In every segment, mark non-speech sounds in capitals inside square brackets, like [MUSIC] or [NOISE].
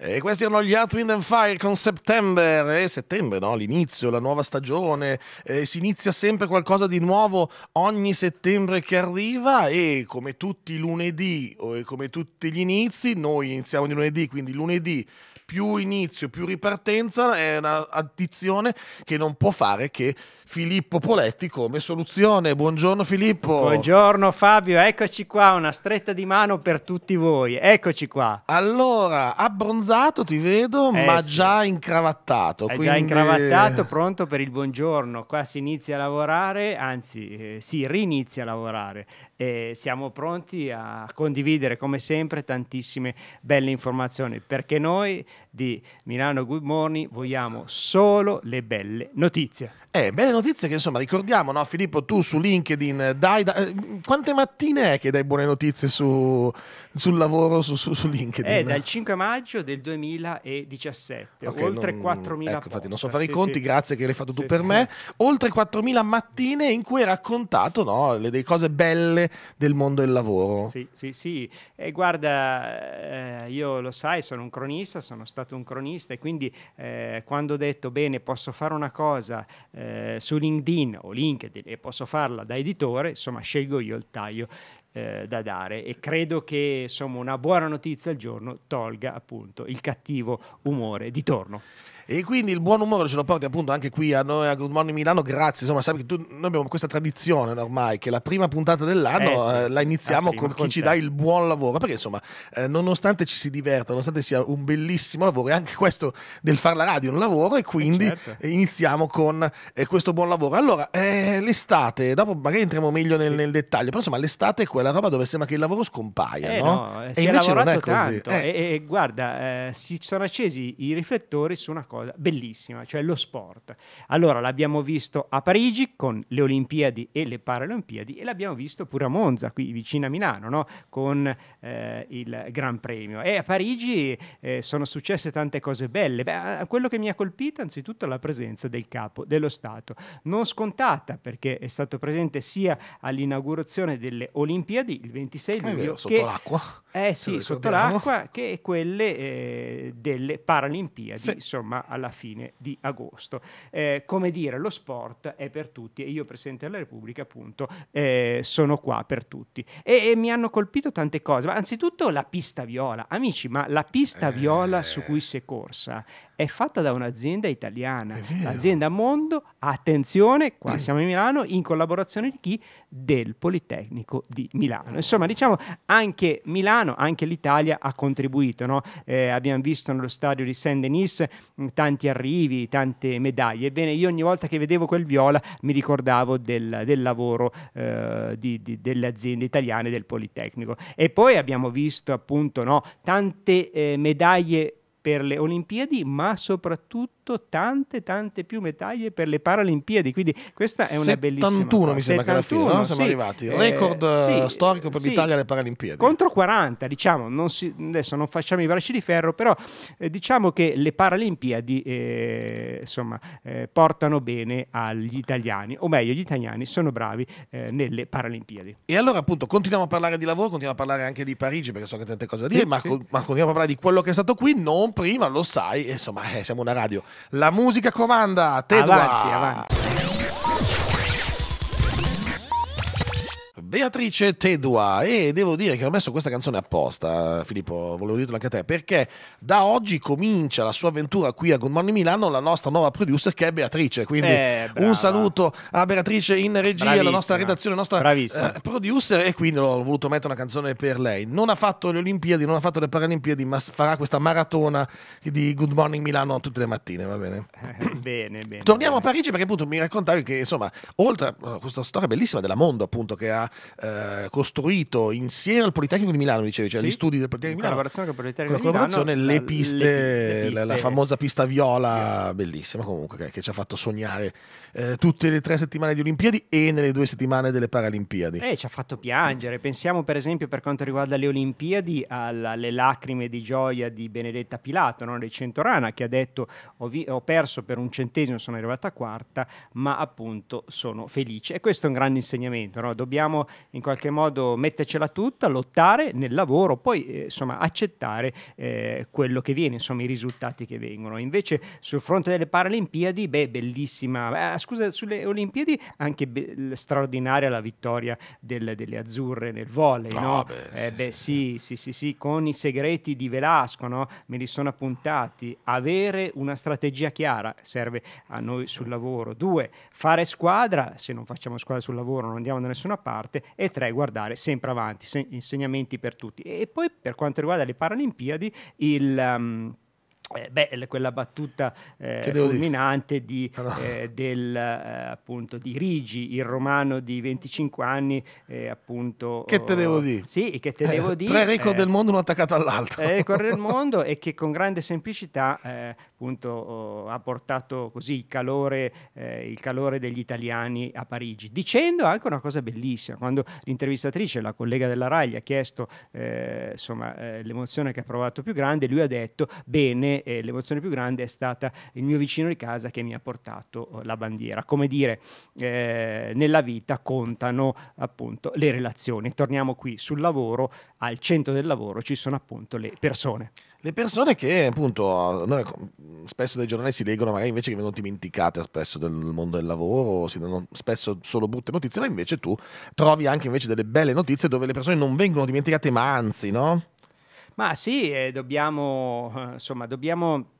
E eh, questi erano gli Hot Wind and Fire con September, è eh, settembre no? l'inizio, la nuova stagione, eh, si inizia sempre qualcosa di nuovo ogni settembre che arriva e come tutti i lunedì o come tutti gli inizi, noi iniziamo di lunedì, quindi lunedì più inizio, più ripartenza è un'addizione che non può fare che Filippo Poletti come soluzione. Buongiorno Filippo. Buongiorno Fabio, eccoci qua, una stretta di mano per tutti voi. Eccoci qua. Allora, abbronzato ti vedo, eh, ma sì. già incravattato. È eh, quindi... già incravattato, pronto per il buongiorno. Qua si inizia a lavorare, anzi eh, si rinizia a lavorare. E siamo pronti a condividere come sempre tantissime belle informazioni perché noi di Milano Good Morning vogliamo solo le belle notizie. Eh, belle notizie notizie che insomma ricordiamo, no? Filippo, tu su LinkedIn eh, dai, dai eh, quante mattine è che dai buone notizie su, sul lavoro su, su, su, LinkedIn. È eh, dal 5 maggio del 2017, okay, oltre non, 4.000 ecco, infatti non so fare sì, i conti, sì. grazie che l'hai fatto tu sì, per me, oltre 4.000 mattine in cui hai raccontato no, le, le, cose belle del mondo del lavoro. Sì, sì, sì. E guarda, eh, io lo sai, sono un cronista, sono stato un cronista e quindi eh, quando ho detto, bene, posso fare una cosa eh, su LinkedIn o LinkedIn e posso farla da editore, insomma, scelgo io il taglio eh, da dare e credo che insomma una buona notizia al giorno tolga appunto il cattivo umore di torno. E quindi il buon umore ce lo porti appunto anche qui a noi a Good Morning Milano. Grazie, insomma, sai che tu, noi abbiamo questa tradizione ormai che la prima puntata dell'anno eh, sì, eh, la iniziamo con chi ci dà il buon lavoro. Perché insomma, eh, nonostante ci si diverta, nonostante sia un bellissimo lavoro, è anche questo del fare la radio un lavoro e quindi eh certo. iniziamo con eh, questo buon lavoro. Allora, eh, l'estate, dopo magari entriamo meglio nel, sì. nel, dettaglio, però insomma, l'estate è quella roba dove sembra che il lavoro scompaia, no? no? E invece non è così. E, e, guarda, si sono accesi i riflettori su una cosa cosa bellissima, cioè lo sport. Allora l'abbiamo visto a Parigi con le Olimpiadi e le Paralimpiadi e l'abbiamo visto pure a Monza, qui vicino a Milano, no? con eh, il Gran Premio. E a Parigi eh, sono successe tante cose belle. Beh, quello che mi ha colpito anzitutto è la presenza del capo dello Stato, non scontata perché è stato presente sia all'inaugurazione delle Olimpiadi il 26 eh, luglio, sotto che, l'acqua. Eh sì, sotto l'acqua, che quelle eh, delle Paralimpiadi. Se, insomma, alla fine di agosto. Eh, come dire, lo sport è per tutti e io Presidente della Repubblica appunto eh, sono qua per tutti. E, e, mi hanno colpito tante cose, ma anzitutto la pista viola. Amici, ma la pista viola su eh. cui si è corsa è fatta da un'azienda italiana, l'azienda Mondo, attenzione, qua mm. siamo in Milano, in collaborazione di chi? Del Politecnico di Milano. Insomma, diciamo anche Milano, anche l'Italia ha contribuito, no? eh, abbiamo visto nello stadio di Saint-Denis mm, tanti arrivi, tante medaglie, ebbene io ogni volta che vedevo quel viola mi ricordavo del, del lavoro eh, di, di, delle aziende italiane del Politecnico. E poi abbiamo visto appunto no, tante eh, medaglie per le Olimpiadi, ma soprattutto vinto tante, tante più medaglie per le Paralimpiadi. Quindi questa è una 71, bellissima. 71 mi sembra 71, che alla fine no? siamo sì, arrivati. Eh, Record eh, sì, storico per sì, l'Italia alle Paralimpiadi. Contro 40, diciamo. Non si, adesso non facciamo i bracci di ferro, però eh, diciamo che le Paralimpiadi eh, insomma, eh, portano bene agli italiani, o meglio, gli italiani sono bravi eh, nelle Paralimpiadi. E allora, appunto, continuiamo a parlare di lavoro, continuiamo a parlare anche di Parigi perché so che tante cose da dire, ma, ma continuiamo a parlare di quello che è stato qui, non prima, lo sai, insomma, siamo una radio la musica comanda, Tedua. Avanti, avanti. Beatrice Tedua e devo dire che ho messo questa canzone apposta, Filippo, volevo dirlo anche a te, perché da oggi comincia la sua avventura qui a Good Morning Milano la nostra nuova producer che è Beatrice, quindi eh, un saluto a Beatrice in regia, Bravissima. la nostra redazione, la nostra eh, producer e quindi ho voluto mettere una canzone per lei. Non ha fatto le Olimpiadi, non ha fatto le Paralimpiadi, ma farà questa maratona di Good Morning Milano tutte le mattine, va bene? [COUGHS] bene, bene. Torniamo bene. a Parigi perché appunto mi raccontavi che insomma, oltre a eh, questa storia bellissima della Mondo appunto che ha eh, costruito insieme al Politecnico di Milano, dicevi, cioè sì? gli studi del Politecnico di Milano. collaborazione Con il Politecnico di collaborazione, Milano, le, piste, le, le piste, la, la famosa pista viola, bellissima comunque, che, che ci ha fatto sognare eh, tutte le tre settimane di Olimpiadi e nelle due settimane delle Paralimpiadi. E eh, ci ha fatto piangere. Pensiamo per esempio per quanto riguarda le Olimpiadi alle lacrime di gioia di Benedetta Pilato, no? di Centorana, che ha detto ho, ho perso per un centesimo, sono arrivata quarta, ma appunto sono felice. E questo è un grande insegnamento. No? Dobbiamo in qualche modo mettercela tutta, lottare nel lavoro, poi eh, insomma accettare eh, quello che viene, insomma i risultati che vengono. Invece sul fronte delle Paralimpiadi, beh, bellissima, eh, scusa, sulle Olimpiadi anche be- straordinaria la vittoria del, delle azzurre nel volley, oh, no? Beh, eh, beh sì, sì, sì, sì, con i segreti di Velasco, no? Me li sono appuntati. Avere una strategia chiara serve a noi sul lavoro. Due, fare squadra, se non facciamo squadra sul lavoro non andiamo da nessuna parte. E tre, guardare sempre avanti, se- insegnamenti per tutti. E poi per quanto riguarda le Paralimpiadi, il... Um, eh, beh, quella battuta eh, fulminante di, ah, eh, del, eh, appunto, di, Rigi, il romano di 25 anni, eh, appunto... Che te devo oh, dire? Sì, che te devo eh, dire. Tre record del mondo uno attaccato all'altro. Tre record del [LAUGHS] mondo e che con grande semplicità appunto oh, ha portato così il calore, il calore degli italiani a Parigi, dicendo anche una cosa bellissima, quando l'intervistatrice, la collega della RAI, gli ha chiesto insomma, l'emozione che ha provato più grande, lui ha detto, bene, me eh, l'emozione più grande è stata il mio vicino di casa che mi ha portato eh, la bandiera. Come dire, eh, nella vita contano appunto le relazioni. Torniamo qui sul lavoro, al centro del lavoro ci sono appunto le persone. Le persone che appunto noi, ecco, spesso dai giornali si leggono magari invece che vengono dimenticate spesso del mondo del lavoro, si danno spesso solo brutte notizie, ma invece tu trovi anche invece delle belle notizie dove le persone non vengono dimenticate ma anzi, no? Ma sì, eh, dobbiamo, eh, insomma, dobbiamo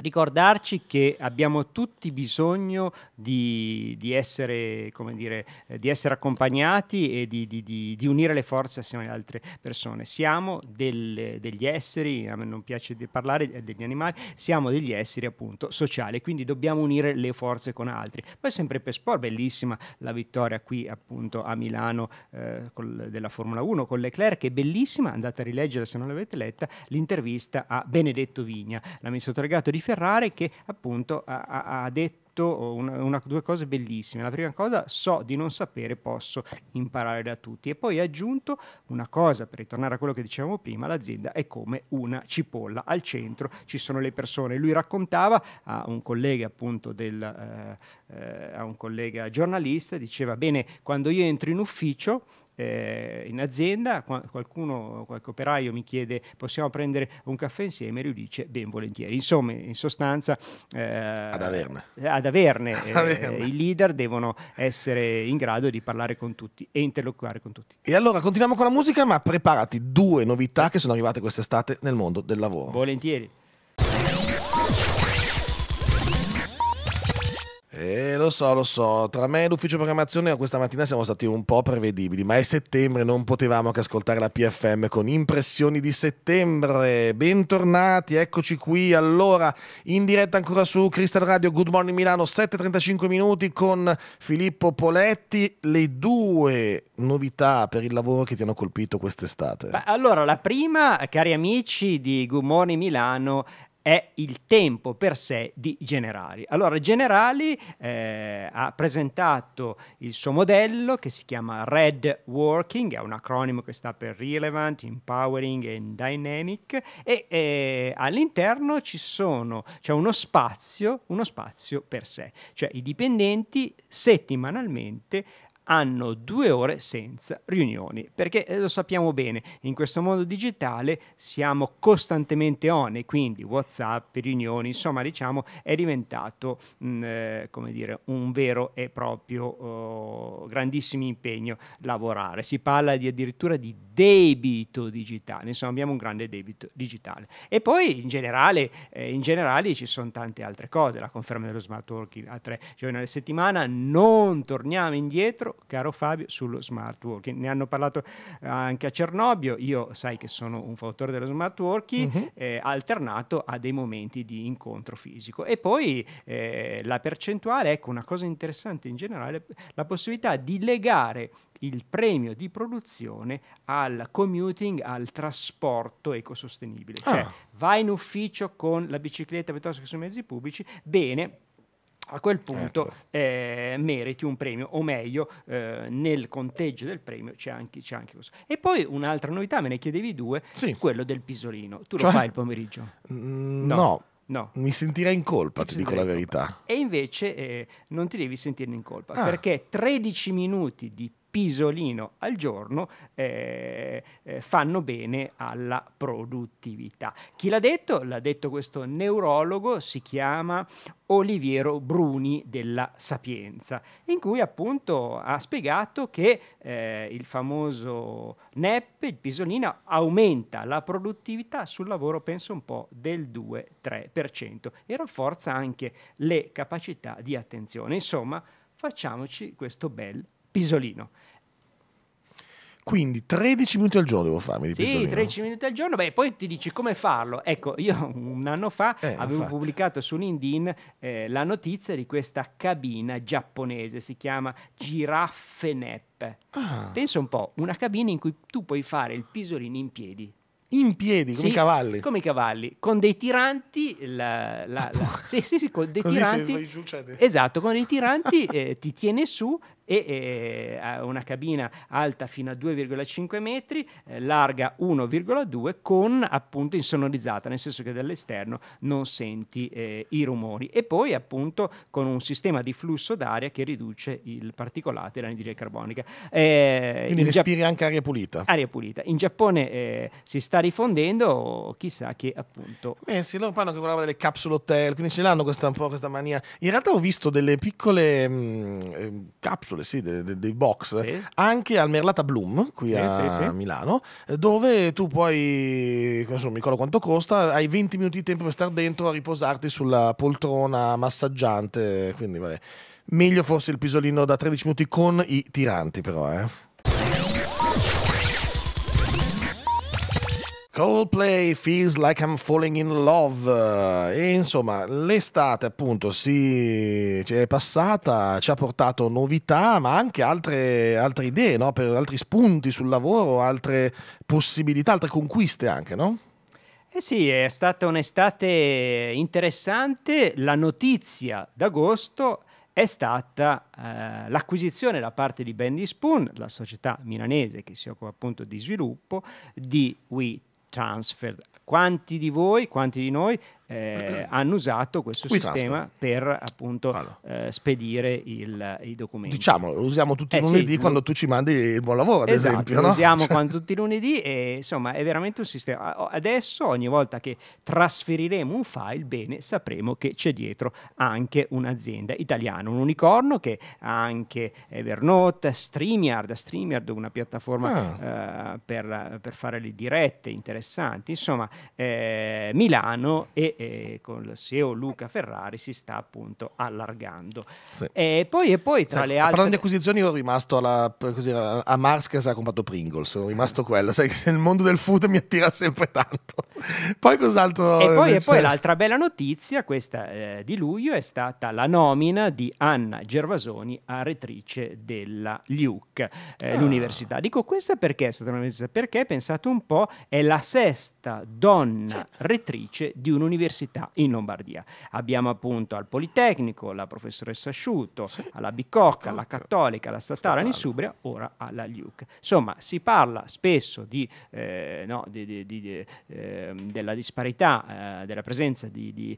ricordarci che abbiamo tutti bisogno di, di, essere, dire, eh, di essere, accompagnati e di, di, unire le forze assieme alle altre persone. Siamo del, degli esseri, a me non piace di parlare eh, degli animali, siamo degli esseri appunto sociali, quindi dobbiamo unire le forze con altri. Poi sempre per sport, bellissima la vittoria qui appunto a Milano eh, col, della Formula 1 con Leclerc, che è bellissima, andate a rileggere se non l'avete letta, l'intervista a Benedetto Vigna, l'amministratore legato di Ferrari Ferrare che appunto ha, ha, detto una, una, due cose bellissime. La prima cosa, so di non sapere, posso imparare da tutti. E poi ha aggiunto una cosa, per ritornare a quello che dicevamo prima, l'azienda è come una cipolla. Al centro ci sono le persone. Lui raccontava a un collega, appunto, del, eh, eh a un collega giornalista, diceva, bene, quando io entro in ufficio eh, in azienda, qualcuno, qualche operaio mi chiede possiamo prendere un caffè insieme, lui dice ben volentieri. Insomma, in sostanza... Eh, ad averne. Eh, ad averne. [LAUGHS] Ad eh, averne. I leader devono essere in grado di parlare con tutti e interloquare con tutti. E allora continuiamo con la musica, ma preparati due novità che sono arrivate quest'estate nel mondo del lavoro. Volentieri. Eh, lo so, lo so. Tra me e l'ufficio programmazione questa mattina siamo stati un po' prevedibili, ma è settembre, non potevamo che ascoltare la PFM con impressioni di settembre. Bentornati, eccoci qui. Allora, in diretta ancora su Crystal Radio Good Morning Milano, 7:35 minuti con Filippo Poletti. Le due novità per il lavoro che ti hanno colpito quest'estate. Beh, allora, la prima, cari amici di Good Morning Milano, è il tempo per sé di Generali. Allora Generali eh, ha presentato il suo modello che si chiama Red Working, è un acronimo che sta per Relevant, Empowering and Dynamic e eh, all'interno ci sono, c'è uno spazio, uno spazio per sé, cioè i dipendenti settimanalmente hanno due ore senza riunioni, perché eh, lo sappiamo bene, in questo mondo digitale siamo costantemente on e quindi WhatsApp, riunioni, insomma diciamo è diventato mh, mm, eh, come dire, un vero e proprio oh, grandissimo impegno lavorare. Si parla di addirittura di debito digitale, insomma abbiamo un grande debito digitale. E poi in generale, eh, in generale ci sono tante altre cose, la conferma dello smart working a tre giorni alla settimana, non torniamo indietro, caro Fabio, sullo smart working. Ne hanno parlato eh, anche a Cernobbio, io sai che sono un fautore dello smart working, mm-hmm. eh, alternato a dei momenti di incontro fisico. E poi eh, la percentuale, ecco una cosa interessante in generale, la possibilità di legare il premio di produzione al commuting, al trasporto ecosostenibile. Cioè, ah. vai in ufficio con la bicicletta piuttosto che sui mezzi pubblici, bene, a quel punto ecco. eh, meriti un premio, o meglio, eh, nel conteggio del premio c'è anche, anche, questo. E poi un'altra novità, me ne chiedevi due, sì. quello del pisolino. Tu cioè, lo fai il pomeriggio? Mm, no. no. No. Mi sentirei in colpa, ti, ti dico la verità. E invece eh, non ti devi sentire in colpa, ah. perché 13 minuti di pisolino al giorno eh, eh, fanno bene alla produttività. Chi l'ha detto? L'ha detto questo neurologo, si chiama Oliviero Bruni della Sapienza, in cui appunto ha spiegato che eh, il famoso NEP, il pisolino, aumenta la produttività sul lavoro, penso un po', del 2-3% e rafforza anche le capacità di attenzione. Insomma, facciamoci questo bel Pisolino. Quindi 13 minuti al giorno devo farmi di Sì, pisolino. 13 minuti al giorno, beh, poi ti dici come farlo. Ecco, io [LAUGHS] un anno fa eh, avevo infatti. pubblicato su LinkedIn eh, la notizia di questa cabina giapponese, si chiama Giraffenep. Ah. Pensa un po', una cabina in cui tu puoi fare il pisolino in piedi. In piedi, come sì, i cavalli. Come i cavalli, con dei tiranti. La, la, la, ah, sì, sì, sì, con dei Così tiranti. Giù, cioè esatto, con dei tiranti [LAUGHS] eh, ti tiene su, e ha eh, una cabina alta fino a 2,5 metri, eh, larga 1,2 con appunto insonorizzata, nel senso che dall'esterno non senti eh, i rumori e poi appunto con un sistema di flusso d'aria che riduce il particolato e l'anidride carbonica. Quindi respiri Gia... anche aria pulita. Aria pulita. In Giappone si sta rifondendo, chissà che appunto... Beh sì, loro parlano che parlava delle capsule hotel, quindi ce l'hanno questa, un po' questa mania. In realtà ho visto delle piccole mh, mm, capsule piccole, sì, dei, dei box, sì. anche al Merlata Bloom qui sì, a Milano, dove tu puoi, non mi ricordo quanto costa, hai 20 minuti di tempo per stare dentro a riposarti sulla poltrona massaggiante, quindi vabbè. Meglio forse il pisolino da 13 minuti con i tiranti, però, eh. Coldplay Feels Like I'm Falling in Love. E insomma, l'estate appunto si è passata, ci ha portato novità, ma anche altre, altre idee, no? per altri spunti sul lavoro, altre possibilità, altre conquiste anche, no? Eh sì, è stata un'estate interessante. La notizia d'agosto è stata eh, l'acquisizione da parte di Bendy Spoon, la società milanese che si occupa appunto di sviluppo, di We transfer. Quanti di voi, quanti di noi eh, hanno usato questo We sistema transfer. per appunto allora. eh, spedire il, i documenti. Diciamo, lo usiamo tutti i eh, lunedì sì, quando lo... tu ci mandi il buon lavoro, ad esatto, esempio. Lo no? usiamo cioè. quando tutti i lunedì e insomma è veramente un sistema. Adesso ogni volta che trasferiremo un file, bene, sapremo che c'è dietro anche un'azienda italiana, un unicorno che ha anche Evernote, StreamYard, StreamYard una piattaforma ah. eh, per, per, fare le dirette interessanti, insomma eh, Milano e e con il CEO Luca Ferrari si sta appunto allargando. Sì. E poi, e poi tra sì, ecco, le altre... Parlando di acquisizioni ero rimasto alla, così, a Mars che si è comprato Pringles, sono rimasto quello, sai che il mondo del food mi attira sempre tanto. poi cos'altro... E poi, e poi l'altra bella notizia, questa eh, di luglio, è stata la nomina di Anna Gervasoni a rettrice della LUC, eh, ah. l'università. Dico questa perché è stata una perché pensate un po' è la sesta donna rettrice di un'università università in Lombardia. Abbiamo appunto al Politecnico la professoressa Asciuto, sì. alla Bicocca, alla Cattolica, alla Statale in Subria, ora alla Liuc. Insomma, si parla spesso di, eh, no, di, di, eh, della disparità eh, della presenza di,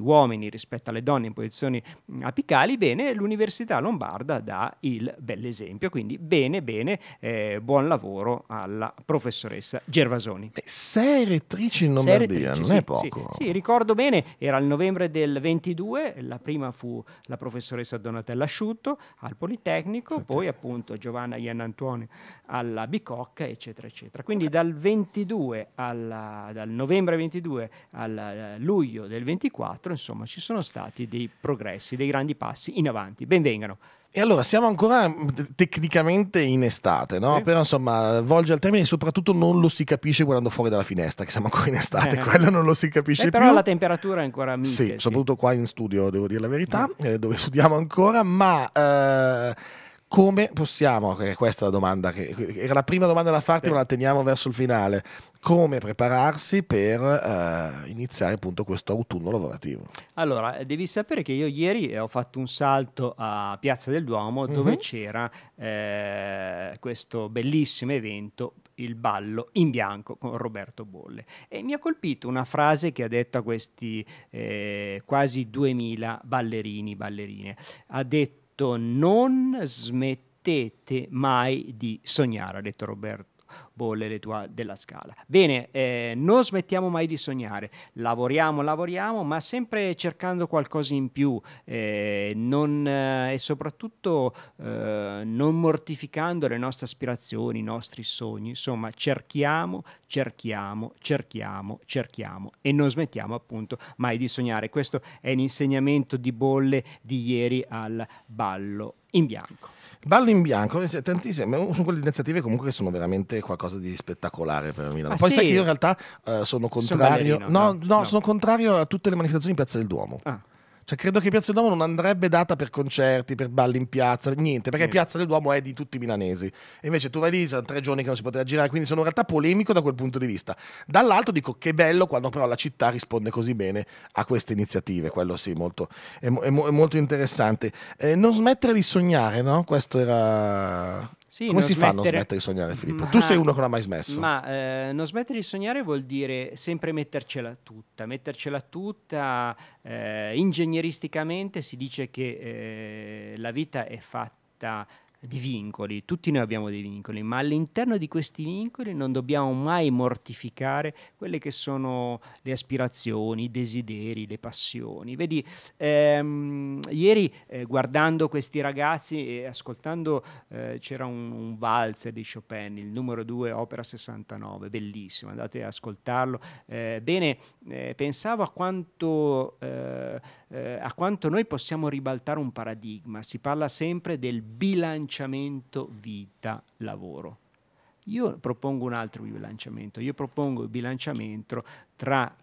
uomini rispetto alle donne in posizioni apicali. Bene, l'Università Lombarda dà il bell'esempio, quindi bene, bene, eh, buon lavoro alla professoressa Gervasoni. sei rettrici in Lombardia, non è poco. Sì, sì sì, ricordo bene, era il novembre del 22, la prima fu la professoressa Donatella Asciutto al Politecnico, Senta. Certo. poi appunto Giovanna Iannantuoni alla Bicocca, eccetera, eccetera. Quindi okay. dal 22 alla, dal novembre 22 al eh, luglio del 24, insomma, ci sono stati dei progressi, dei grandi passi in avanti. Benvengano. E allora siamo ancora mm, tecnicamente in estate, no? sì. Però insomma, volge al termine e soprattutto non lo si capisce guardando fuori dalla finestra, che siamo ancora in estate, eh. [LAUGHS] quello non lo si capisce eh, però più. Però la temperatura è ancora mite. Sì, sì, soprattutto qua in studio, devo dire la verità, mm. eh, dove [LAUGHS] studiamo ancora, ma eh, come possiamo, questa è la domanda, che era la prima domanda da farti, sì. ma la teniamo verso il finale, come prepararsi per uh, iniziare appunto questo autunno lavorativo. Allora, eh, devi sapere che io ieri eh, ho fatto un salto a Piazza del Duomo mhm. dove mm -hmm. c'era eh, questo bellissimo evento il ballo in bianco con Roberto Bolle. E mi ha colpito una frase che ha detto a questi eh, quasi 2000 ballerini, ballerine. Ha detto non smettete mai di sognare, ha detto Roberto bolle le tue della scala. Bene, eh, non smettiamo mai di sognare, lavoriamo, lavoriamo, ma sempre cercando qualcosa in più eh, non, eh, e soprattutto eh, non mortificando le nostre aspirazioni, i nostri sogni, insomma cerchiamo, cerchiamo, cerchiamo, cerchiamo e non smettiamo appunto mai di sognare. Questo è l'insegnamento di bolle di ieri al ballo in bianco. Ballo in bianco, eh, cioè, tantissime, sono quelle iniziative comunque che sono veramente qualcosa di spettacolare per Milano. Ah, Poi sì? sai che io in realtà uh, sono contrario. Sono no, no, no, sono contrario a tutte le manifestazioni in Piazza del Duomo. Ah. Cioè, credo che Piazza del Duomo non andrebbe data per concerti, per balli in piazza, niente, perché niente. Mm. Piazza del Duomo è di tutti i milanesi. E invece tu vai lì, sono tre giorni che non si poteva girare, quindi sono in realtà polemico da quel punto di vista. Dall'altro dico che bello quando però la città risponde così bene a queste iniziative, quello sì, molto, è, è, è molto interessante. Eh, non smettere di sognare, no? Questo era... Sì, Come si smettere... fa a non smettere di sognare, Filippo? Ma... Tu sei uno che non ha mai smesso. Ma eh, non smettere di sognare vuol dire sempre mettercela tutta, mettercela tutta. Eh, ingegneristicamente si dice che eh, la vita è fatta di vincoli, tutti noi abbiamo dei vincoli, ma all'interno di questi vincoli non dobbiamo mai mortificare quelle che sono le aspirazioni, i desideri, le passioni. Vedi, ehm, ieri eh, guardando questi ragazzi e ascoltando eh, c'era un, un valzer di Chopin, il numero 2, opera 69, bellissimo, andate ad ascoltarlo. Eh, bene, eh, pensavo a quanto, eh, eh, a quanto noi possiamo ribaltare un paradigma, si parla sempre del bilanciamento bilanciamento vita-lavoro. Io propongo un altro bilanciamento, io propongo il bilanciamento tra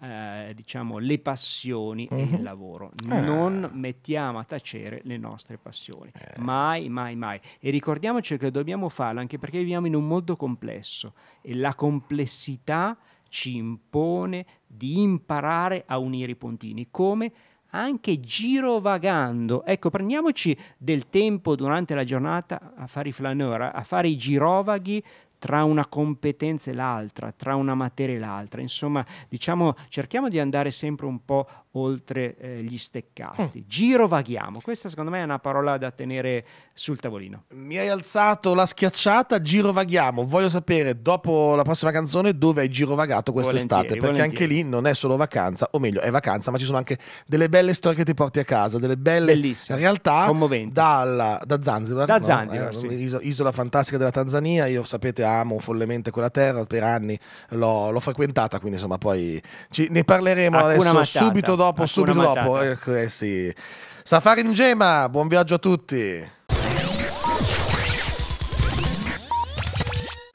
eh, diciamo, le passioni uh-huh. e il mhm. lavoro. Eh. Non eh. mettiamo a tacere le nostre passioni, eh. mai, mai, mai. E ricordiamoci che dobbiamo farlo anche perché viviamo in un mondo complesso e la complessità ci impone di imparare a unire i puntini. Come? anche girovagando. Ecco, prendiamoci del tempo durante la giornata a fare i flaneur, a fare i girovaghi tra una competenza e l'altra, tra una materia e l'altra. Insomma, diciamo, cerchiamo di andare sempre un po' oltre eh, gli steccati. Mm. Girovaghiamo, questa secondo me è una parola da tenere sul tavolino. Mi hai alzato la schiacciata, girovaghiamo. Voglio sapere dopo la prossima canzone dove hai girovagato quest'estate, perché volentieri. anche lì non è solo vacanza, o meglio, è vacanza, ma ci sono anche delle belle storie che ti porti a casa, delle belle Bellissime. realtà commoventi. Dalla, da Zanzibar, da no? Zanzibar eh, sì. isola fantastica della Tanzania. Io sapete amo follemente quella terra, per anni l'ho, frequentata, quindi insomma poi ci, ne parleremo Alcuna adesso mattata. subito dopo, subito dopo. Eh, eh, sì. Safari in Gema, buon viaggio a tutti.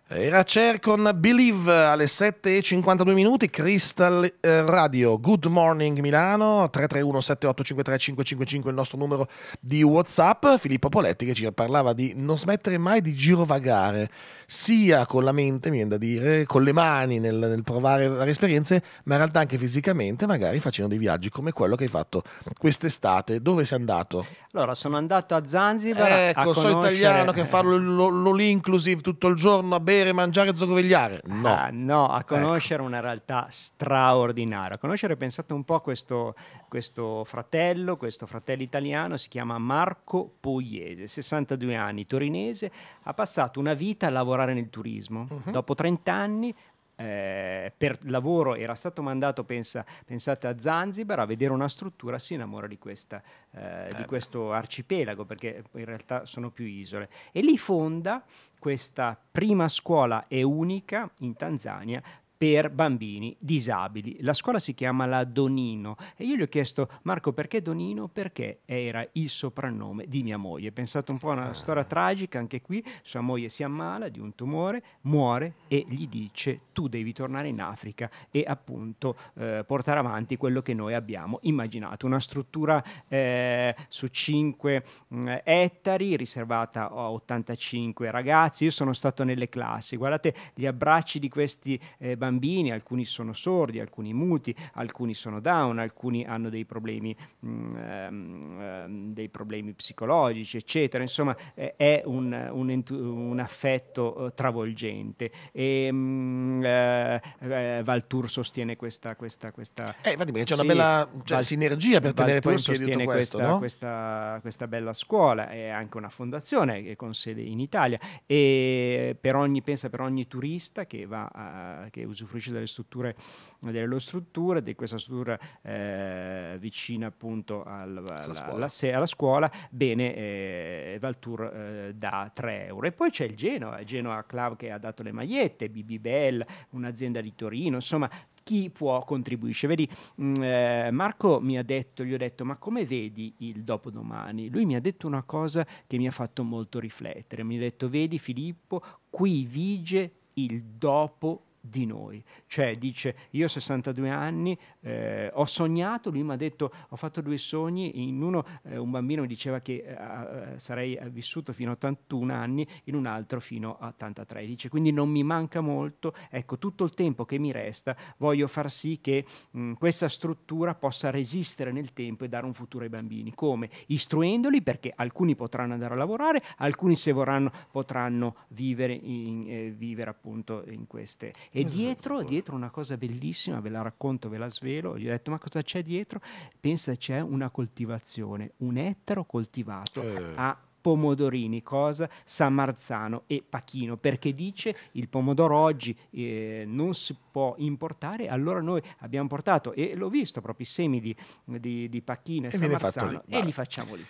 Era Cher con Believe alle 7.52 minuti, Crystal eh, Radio, Good Morning Milano, 331-7853-555 il nostro numero di Whatsapp, Filippo Poletti che ci parlava di non smettere mai di girovagare, sia con la mente, mi viene da dire, con le mani nel, nel provare varie esperienze, ma in realtà anche fisicamente, magari facendo dei viaggi come quello che hai fatto quest'estate. Dove sei andato? Allora, sono andato a Zanzibar. Ecco, a conoscere... sono italiano che fa l'all inclusive tutto il giorno a bere bere, mangiare, zogovegliare. No. Ah, no, a ecco. conoscere ecco. una realtà straordinaria. A conoscere, pensate un po' a questo, questo fratello, questo fratello italiano, si chiama Marco Pugliese, 62 anni, torinese, ha passato una vita a lavorare nel turismo. Uh mhm. -huh. Dopo 30 anni eh, per lavoro era stato mandato, pensa, pensate a Zanzibar, a vedere una struttura, si innamora di, questa, eh, di eh questo arcipelago, perché in realtà sono più isole. E lì fonda questa prima scuola e unica in Tanzania per bambini disabili. La scuola si chiama la Donino e io gli ho chiesto Marco perché Donino? Perché era il soprannome di mia moglie. Pensate un po' a una ah. storia tragica anche qui, sua moglie si ammala di un tumore, muore e gli dice tu devi tornare in Africa e appunto eh, portare avanti quello che noi abbiamo immaginato, una struttura eh, su 5 mh, mm, ettari riservata a 85 ragazzi. Io sono stato nelle classi, guardate gli abbracci di questi eh, bambini bambini, alcuni sono sordi, alcuni muti, alcuni sono down, alcuni hanno dei problemi, mh, mm, ehm, ehm, dei problemi psicologici, eccetera. Insomma, eh, è un, un, un affetto eh, travolgente. E, mh, mm, eh, eh Valtur sostiene questa... questa, questa eh, infatti, c'è sì, una bella cioè, Val- sinergia per Valtur tenere poi in piedi tutto questo, questa, no? questa, questa bella scuola, è anche una fondazione con sede in Italia e per ogni, pensa per ogni turista che, va a, che usa usufruisce delle strutture, delle loro strutture, di questa struttura eh, vicina appunto al, alla, scuola. Alla, alla, scuola. bene, eh, Valtour eh, da 3 euro. E poi c'è il Genoa, Genoa Club che ha dato le magliette, BB Bell, un'azienda di Torino, insomma chi può contribuisce. Vedi, mm, eh, Marco mi ha detto, gli ho detto, ma come vedi il dopodomani? Lui mi ha detto una cosa che mi ha fatto molto riflettere. Mi ha detto, vedi Filippo, qui vige il dopo di noi. Cioè dice, io ho 62 anni, eh, ho sognato, lui mi ha detto, ho fatto due sogni, in uno eh, un bambino mi diceva che eh, eh sarei vissuto fino a 81 anni, in un altro fino a 83. Dice, quindi non mi manca molto, ecco, tutto il tempo che mi resta voglio far sì che mh, mm, questa struttura possa resistere nel tempo e dare un futuro ai bambini. Come? Istruendoli perché alcuni potranno andare a lavorare, alcuni se vorranno potranno vivere, in, eh, vivere appunto in queste e esatto. dietro, dietro una cosa bellissima, ve la racconto, ve la svelo, gli ho detto ma cosa c'è dietro? Pensa c'è una coltivazione, un ettaro coltivato eh. a pomodorini, cosa? San Marzano e Pachino, perché dice il pomodoro oggi eh, non si può importare, allora noi abbiamo portato, e l'ho visto proprio i semi di, di, di Pachino e, e San Marzano, e li facciamo lì.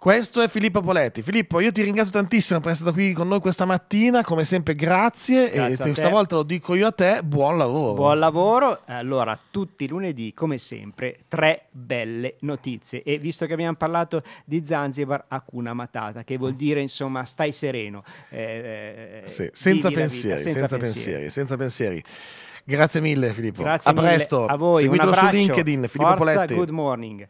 Questo è Filippo Poletti. Filippo, io ti ringrazio tantissimo per essere stato qui con noi questa mattina. Come sempre, grazie. grazie e stavolta lo dico io a te: buon lavoro. Buon lavoro. Allora, tutti i lunedì, come sempre, tre belle notizie. E visto che abbiamo parlato di Zanzibar, Hakuna Matata, che vuol dire insomma stai sereno. Eh, eh sì, senza, pensieri, vita, senza, senza pensieri, senza pensieri. Grazie mille, Filippo. Grazie a mille presto. A voi. Seguitelo su LinkedIn, Filippo Forza, Poletti. Good morning.